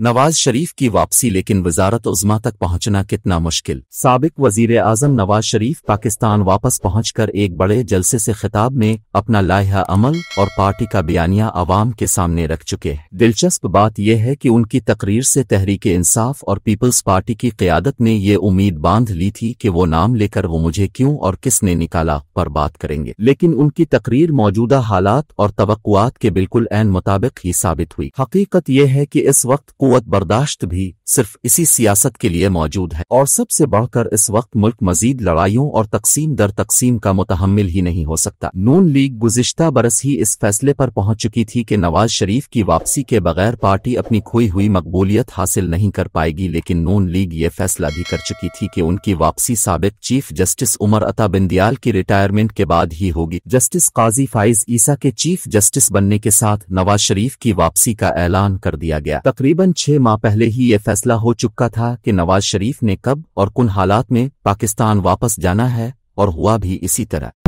नवाज शरीफ की वापसी लेकिन वजारत उजमा तक पहुंचना कितना मुश्किल सबक वजीर आजम नवाज शरीफ पाकिस्तान वापस पहुंचकर एक बड़े जलसे से खिताब में अपना लाहा अमल और पार्टी का बयानिया आवाम के सामने रख चुके हैं दिलचस्प बात यह है कि उनकी तकरीर से तहरीक इंसाफ और पीपल्स पार्टी की क्यादत ने ये उम्मीद बांध ली थी कि वो नाम लेकर वो मुझे क्यों और किसने निकाला पर बात करेंगे लेकिन उनकी तकरीर मौजूदा हालात और तो के बिल्कुल मुताबिक ही साबित हुई हकीकत यह है कि इस वक्त कुत बर्दाश्त भी सिर्फ इसी सियासत के लिए मौजूद है और सबसे बढ़कर इस वक्त मुल्क मजीद लड़ाइयों और तकसीम दर तकसीम का मुतहमल ही नहीं हो सकता नून लीग गुजशत बरस ही इस फैसले पर पहुंच चुकी थी कि नवाज शरीफ की वापसी के बगैर पार्टी अपनी खोई हुई मकबूलियत हासिल नहीं कर पाएगी लेकिन नून लीग ये फैसला भी कर चुकी थी कि उनकी वापसी सबक चीफ जस्टिस उमर अता बिंदियाल की रिटायरमेंट के बाद ही होगी जस्टिस काजी फाइज ईसा के चीफ जस्टिस बनने के साथ नवाज शरीफ की वापसी का ऐलान कर दिया गया तकरीबन तकरीबन छह माह पहले ही ये फैसला हो चुका था कि नवाज शरीफ ने कब और कुन हालात में पाकिस्तान वापस जाना है और हुआ भी इसी तरह